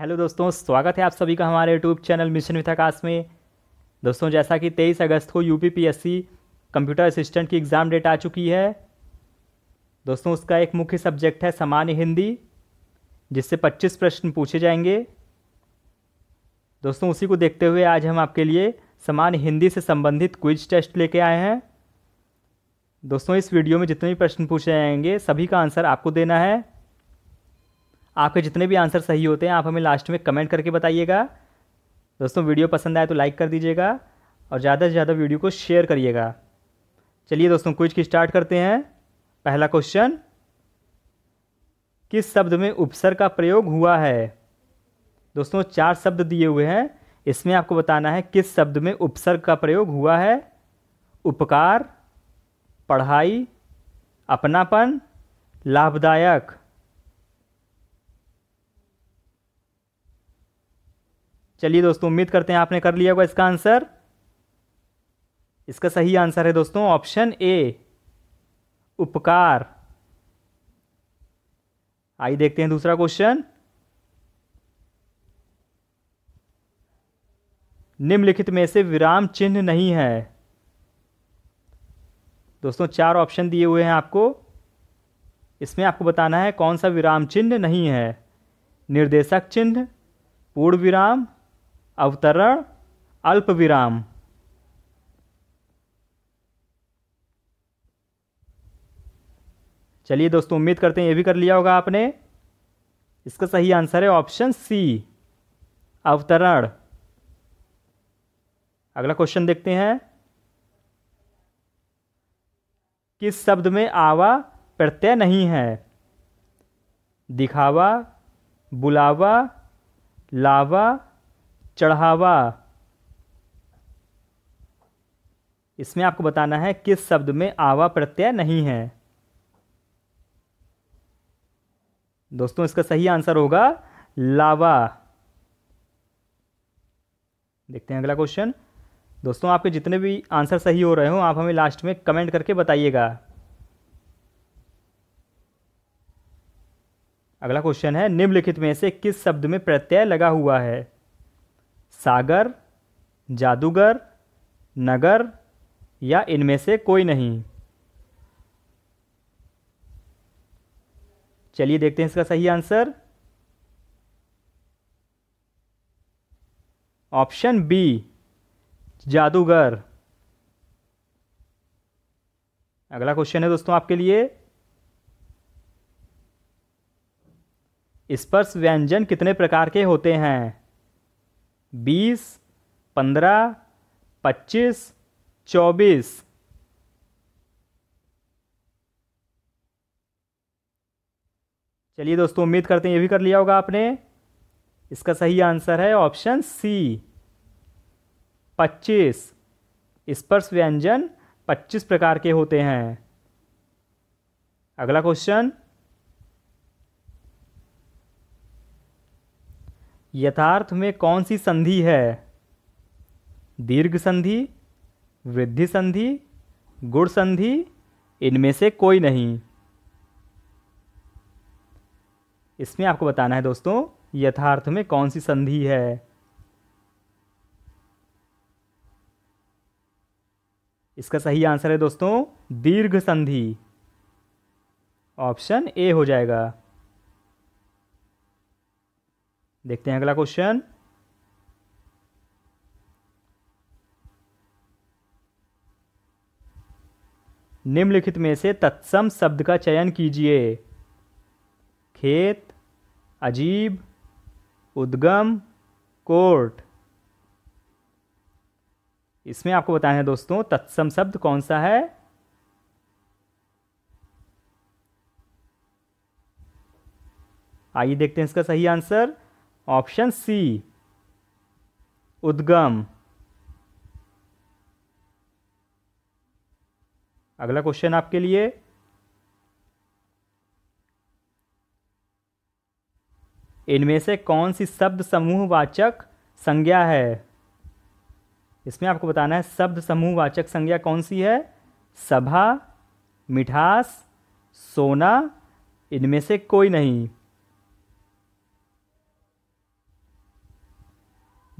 hello दोस्तों स्वागत है आप सभी का हमारे यूट्यूब चैनल मिशन विथाकाश में दोस्तों जैसा कि 23 अगस्त को यूपीपीएससी कंप्यूटर असिस्टेंट की एग्ज़ाम डेट आ चुकी है दोस्तों उसका एक मुख्य सब्जेक्ट है सामान्य हिंदी जिससे 25 प्रश्न पूछे जाएंगे दोस्तों उसी को देखते हुए आज हम आपके लिए सामान्य हिंदी से संबंधित क्विज टेस्ट लेके आए हैं दोस्तों इस वीडियो में जितने भी प्रश्न पूछे जाएंगे सभी का आंसर आपको देना है आपके जितने भी आंसर सही होते हैं आप हमें लास्ट में कमेंट करके बताइएगा दोस्तों वीडियो पसंद आए तो लाइक कर दीजिएगा और ज़्यादा से ज़्यादा वीडियो को शेयर करिएगा चलिए दोस्तों क्विज की स्टार्ट करते हैं पहला क्वेश्चन किस शब्द में उपसर का प्रयोग हुआ है दोस्तों चार शब्द दिए हुए हैं इसमें आपको बताना है किस शब्द में उपसर का प्रयोग हुआ है उपकार पढ़ाई अपनापन लाभदायक चलिए दोस्तों उम्मीद करते हैं आपने कर लिया होगा इसका आंसर इसका सही आंसर है दोस्तों ऑप्शन ए उपकार आइए देखते हैं दूसरा क्वेश्चन निम्नलिखित में से विराम चिन्ह नहीं है दोस्तों चार ऑप्शन दिए हुए हैं आपको इसमें आपको बताना है कौन सा विराम चिन्ह नहीं है निर्देशक चिन्ह पूर्ण विराम अवतरण अल्प विराम चलिए दोस्तों उम्मीद करते हैं ये भी कर लिया होगा आपने इसका सही आंसर है ऑप्शन सी अवतरण अगला क्वेश्चन देखते हैं किस शब्द में आवा प्रत्यय नहीं है दिखावा बुलावा लावा चढ़ावा इसमें आपको बताना है किस शब्द में आवा प्रत्यय नहीं है दोस्तों इसका सही आंसर होगा लावा देखते हैं अगला क्वेश्चन दोस्तों आपके जितने भी आंसर सही हो रहे हो आप हमें लास्ट में कमेंट करके बताइएगा अगला क्वेश्चन है निम्नलिखित में से किस शब्द में प्रत्यय लगा हुआ है सागर जादूगर नगर या इनमें से कोई नहीं चलिए देखते हैं इसका सही आंसर ऑप्शन बी जादूगर अगला क्वेश्चन है दोस्तों आपके लिए स्पर्श व्यंजन कितने प्रकार के होते हैं बीस पंद्रह पच्चीस चौबीस चलिए दोस्तों उम्मीद करते हैं ये भी कर लिया होगा आपने इसका सही आंसर है ऑप्शन सी पच्चीस स्पर्श व्यंजन पच्चीस प्रकार के होते हैं अगला क्वेश्चन यथार्थ में कौन सी संधि है दीर्घ संधि वृद्धि संधि गुण संधि इनमें से कोई नहीं इसमें आपको बताना है दोस्तों यथार्थ में कौन सी संधि है इसका सही आंसर है दोस्तों दीर्घ संधि ऑप्शन ए हो जाएगा देखते हैं अगला क्वेश्चन निम्नलिखित में से तत्सम शब्द का चयन कीजिए खेत अजीब उद्गम कोर्ट इसमें आपको बताना है दोस्तों तत्सम शब्द कौन सा है आइए देखते हैं इसका सही आंसर ऑप्शन सी उद्गम अगला क्वेश्चन आपके लिए इनमें से कौन सी शब्द समूहवाचक संज्ञा है इसमें आपको बताना है शब्द समूहवाचक संज्ञा कौन सी है सभा मिठास सोना इनमें से कोई नहीं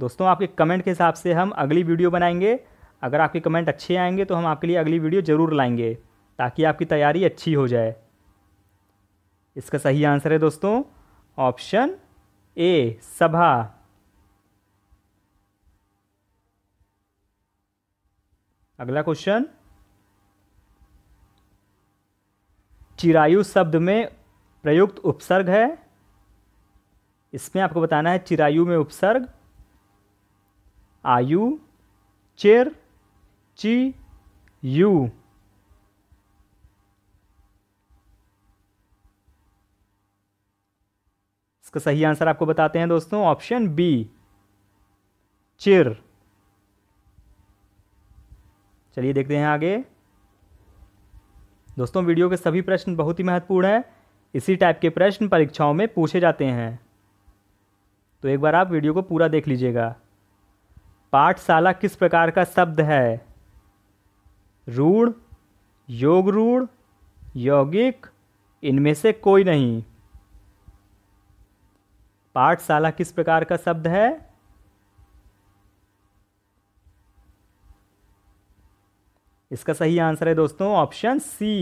दोस्तों आपके कमेंट के हिसाब से हम अगली वीडियो बनाएंगे अगर आपके कमेंट अच्छे आएंगे तो हम आपके लिए अगली वीडियो ज़रूर लाएंगे ताकि आपकी तैयारी अच्छी हो जाए इसका सही आंसर है दोस्तों ऑप्शन ए सभा अगला क्वेश्चन चिरायु शब्द में प्रयुक्त उपसर्ग है इसमें आपको बताना है चिरायु में उपसर्ग आयु चेर ची यू इसका सही आंसर आपको बताते हैं दोस्तों ऑप्शन बी चिर चलिए देखते हैं आगे दोस्तों वीडियो के सभी प्रश्न बहुत ही महत्वपूर्ण हैं इसी टाइप के प्रश्न परीक्षाओं में पूछे जाते हैं तो एक बार आप वीडियो को पूरा देख लीजिएगा पाठशाला किस प्रकार का शब्द है रूढ़ योग रूढ़ यौगिक इनमें से कोई नहीं पाठशाला किस प्रकार का शब्द है इसका सही आंसर है दोस्तों ऑप्शन सी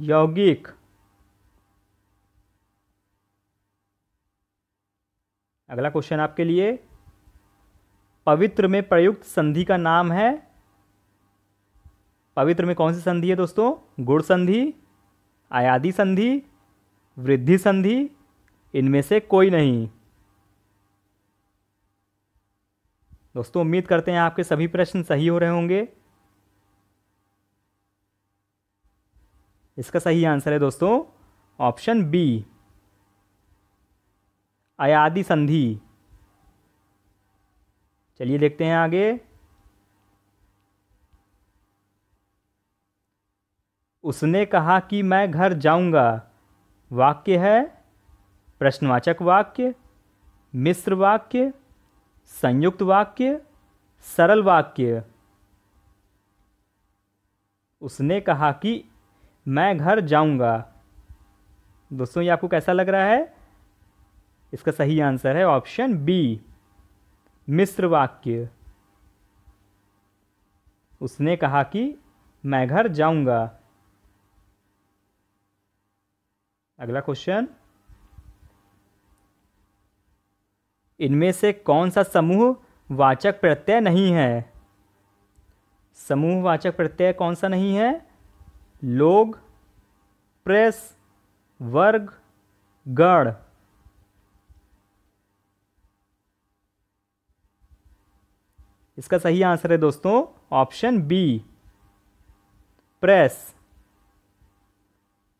यौगिक अगला क्वेश्चन आपके लिए पवित्र में प्रयुक्त संधि का नाम है पवित्र में कौन सी संधि है दोस्तों गुड़ संधि आयादी संधि वृद्धि संधि इनमें से कोई नहीं दोस्तों उम्मीद करते हैं आपके सभी प्रश्न सही हो रहे होंगे इसका सही आंसर है दोस्तों ऑप्शन बी अयादि संधि चलिए देखते हैं आगे उसने कहा कि मैं घर जाऊंगा वाक्य है प्रश्नवाचक वाक्य मिश्र वाक्य संयुक्त वाक्य सरल वाक्य उसने कहा कि मैं घर जाऊंगा दोस्तों ये आपको कैसा लग रहा है इसका सही आंसर है ऑप्शन बी मिस्र वाक्य उसने कहा कि मैं घर जाऊंगा अगला क्वेश्चन इनमें से कौन सा समूह वाचक प्रत्यय नहीं है समूह वाचक प्रत्यय कौन सा नहीं है लोग प्रेस वर्ग गढ़ इसका सही आंसर है दोस्तों ऑप्शन बी प्रेस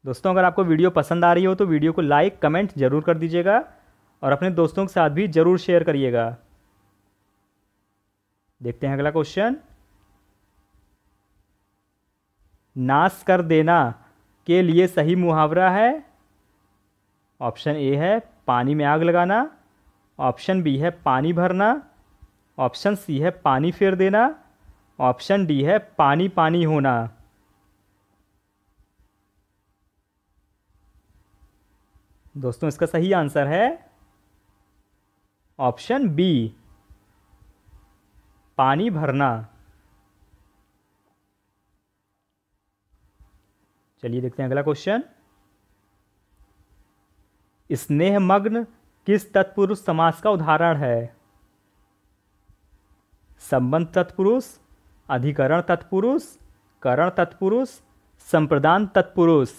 दोस्तों अगर आपको वीडियो पसंद आ रही हो तो वीडियो को लाइक कमेंट जरूर कर दीजिएगा और अपने दोस्तों के साथ भी जरूर शेयर करिएगा देखते हैं अगला क्वेश्चन नाश कर देना के लिए सही मुहावरा है ऑप्शन ए है पानी में आग लगाना ऑप्शन बी है पानी भरना ऑप्शन सी है पानी फेर देना ऑप्शन डी है पानी पानी होना दोस्तों इसका सही आंसर है ऑप्शन बी पानी भरना चलिए देखते हैं अगला क्वेश्चन स्नेह मग्न किस तत्पुरुष समास का उदाहरण है संबंध तत्पुरुष अधिकरण तत्पुरुष करण तत्पुरुष संप्रदान तत्पुरुष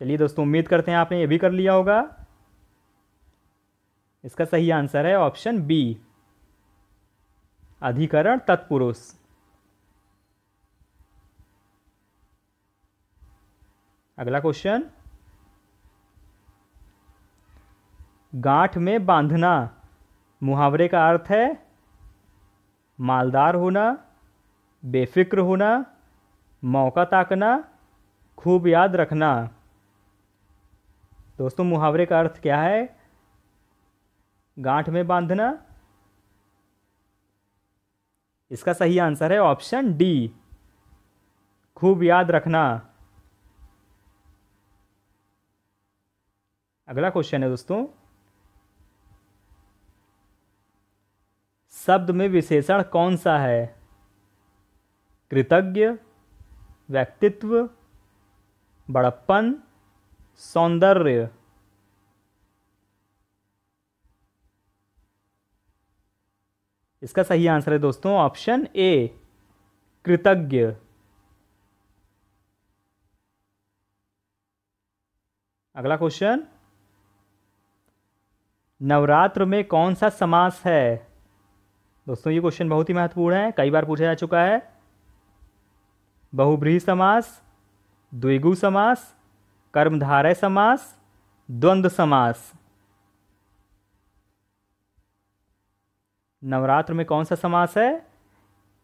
चलिए दोस्तों उम्मीद करते हैं आपने ये भी कर लिया होगा इसका सही आंसर है ऑप्शन बी अधिकरण तत्पुरुष अगला क्वेश्चन गांठ में बांधना मुहावरे का अर्थ है मालदार होना बेफिक्र होना मौका ताकना खूब याद रखना दोस्तों मुहावरे का अर्थ क्या है गांठ में बांधना इसका सही आंसर है ऑप्शन डी खूब याद रखना अगला क्वेश्चन है दोस्तों शब्द में विशेषण कौन सा है कृतज्ञ व्यक्तित्व बड़प्पन सौंदर्य इसका सही आंसर है दोस्तों ऑप्शन ए कृतज्ञ अगला क्वेश्चन नवरात्र में कौन सा समास है दोस्तों ये क्वेश्चन बहुत ही महत्वपूर्ण है कई बार पूछा जा चुका है बहुब्रीही समास द्विगु समास कर्मधारय समास द्वंद्व समास नवरात्र में कौन सा समास है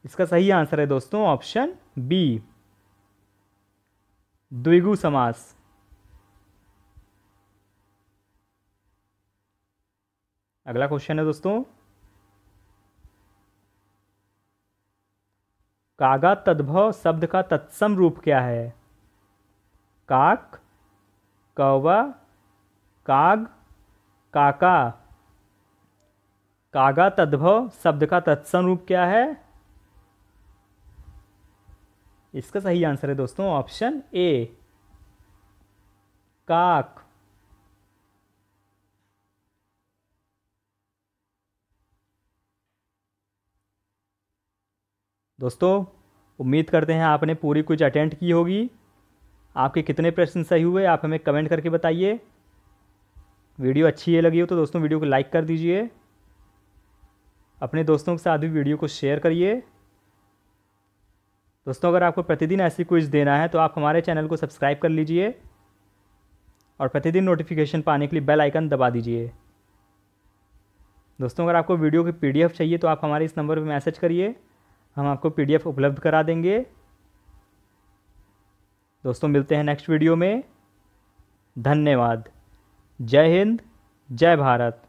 इसका सही आंसर है दोस्तों ऑप्शन बी द्विगु समास अगला क्वेश्चन है दोस्तों कागा तद्भव शब्द का तत्सम रूप क्या है काक कौवा काग काका कागा तद्भव शब्द का तत्सम रूप क्या है इसका सही आंसर है दोस्तों ऑप्शन ए काक दोस्तों उम्मीद करते हैं आपने पूरी कुछ अटेंड की होगी आपके कितने प्रश्न सही हुए आप हमें कमेंट करके बताइए वीडियो अच्छी लगी हो तो दोस्तों वीडियो को लाइक कर दीजिए अपने दोस्तों के साथ भी वीडियो को शेयर करिए दोस्तों अगर आपको प्रतिदिन ऐसी क्विज देना है तो आप हमारे चैनल को सब्सक्राइब कर लीजिए और प्रतिदिन नोटिफिकेशन पाने के लिए बेल आइकन दबा दीजिए दोस्तों अगर आपको वीडियो की पीडीएफ चाहिए तो आप हमारे इस नंबर पर मैसेज करिए हम आपको पीडीएफ उपलब्ध करा देंगे दोस्तों मिलते हैं नेक्स्ट वीडियो में धन्यवाद जय हिंद जय भारत